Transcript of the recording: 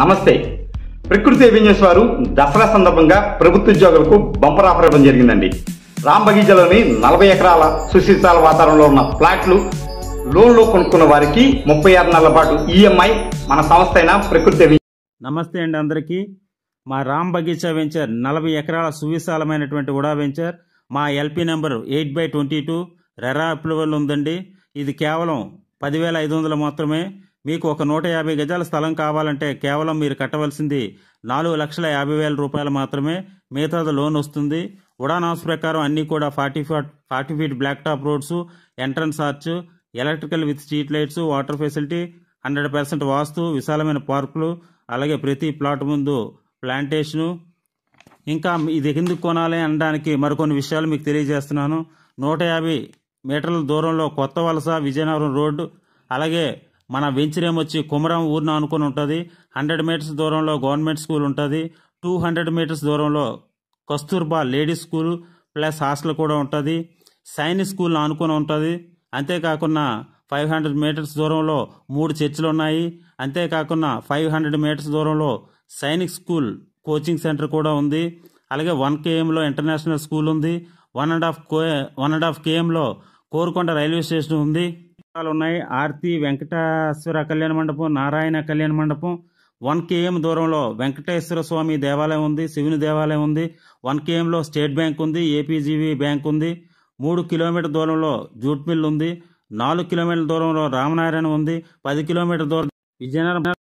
నమస్తే ప్రకృతి ఏవిన్యూస్ వారు దసరా సందర్భంగా ప్రభుత్వ ఉద్యోగులకు బంపర్ ఆఫర్ ఇవ్వడం జరిగిందండి రామ్ బగీజాలోని నలభై ఎకరాల సుశీతాల వాతావరణంలో ఉన్న ఫ్లాట్లు లోన్లో కొనుక్కున్న వారికి ముప్పై ఆరు నెలల పాటు ఈఎంఐ మన సంస్థ అయిన ప్రకృతి నమస్తే అండి అందరికీ మా రామ్ బగీచా వెంచర్ నలభై ఎకరాల సువిశాలమైనటువంటి ఉడా వెంచర్ మా LP number eight by twenty two RERA approval ఉందండి ఇది కేవలం పదివేల ఐదు వందలు మాత్రమే మీకు ఒక నూట యాభై గజాల స్థలం కావాలంటే కేవలం మీరు కట్టవలసింది నాలుగు లక్షల యాభై వేల రూపాయలు మాత్రమే మిగతాది లోన్ వస్తుంది ఉడాన్ హౌస్ ప్రకారం అన్నీ కూడా forty fat forty feet black top roads entrance arch electrical with street lights water facility hundred percent vastu విశాలమైన పార్కులు అలాగే ప్రతి ప్లాట్ ముందు ప్లాంటేషను ఇంకా ఇది ఎందుకు కొనాలి అనడానికి మరికొన్ని విషయాలు మీకు తెలియజేస్తున్నాను నూట యాభై మీటర్ల దూరంలో కొత్త వలస విజయనగరం రోడ్డు అలాగే మన వెంచరేం వచ్చి కుమరం ఊరిన అనుకుని ఉంటుంది హండ్రెడ్ మీటర్స్ దూరంలో గవర్నమెంట్ స్కూల్ ఉంటుంది టూ హండ్రెడ్ మీటర్స్ దూరంలో Kasturba ladies school plus hostel కూడా ఉంటుంది సైనిక్ స్కూల్ అనుకుని ఉంటుంది అంతేకాకుండా ఫైవ్ హండ్రెడ్ మీటర్స్ దూరంలో మూడు చర్చిలు ఉన్నాయి అంతేకాకుండా ఫైవ్ హండ్రెడ్ మీటర్స్ దూరంలో సైనిక్ స్కూల్ కోచింగ్ సెంటర్ కూడా ఉంది అలాగే వన్ కేఎంలో ఇంటర్నేషనల్ స్కూల్ ఉంది one and half one and half కేఎంలో కోరుకొండ రైల్వే స్టేషన్ ఉంది ఉన్నాయి ఆర్తి వెంకటేశ్వర కళ్యాణ మండపం నారాయణ కళ్యాణ మండపం వన్ కేఎం దూరంలో వెంకటేశ్వర స్వామి దేవాలయం ఉంది శివుని దేవాలయం ఉంది వన్ కేఎంలో స్టేట్ బ్యాంక్ ఉంది ఏపీజీవి బ్యాంక్ ఉంది మూడు కిలోమీటర్ దూరంలో జూట్ మిల్ ఉంది నాలుగు కిలోమీటర్ల దూరంలో రామనారాయణ ఉంది పది కిలోమీటర్ దూరం విజయనగరం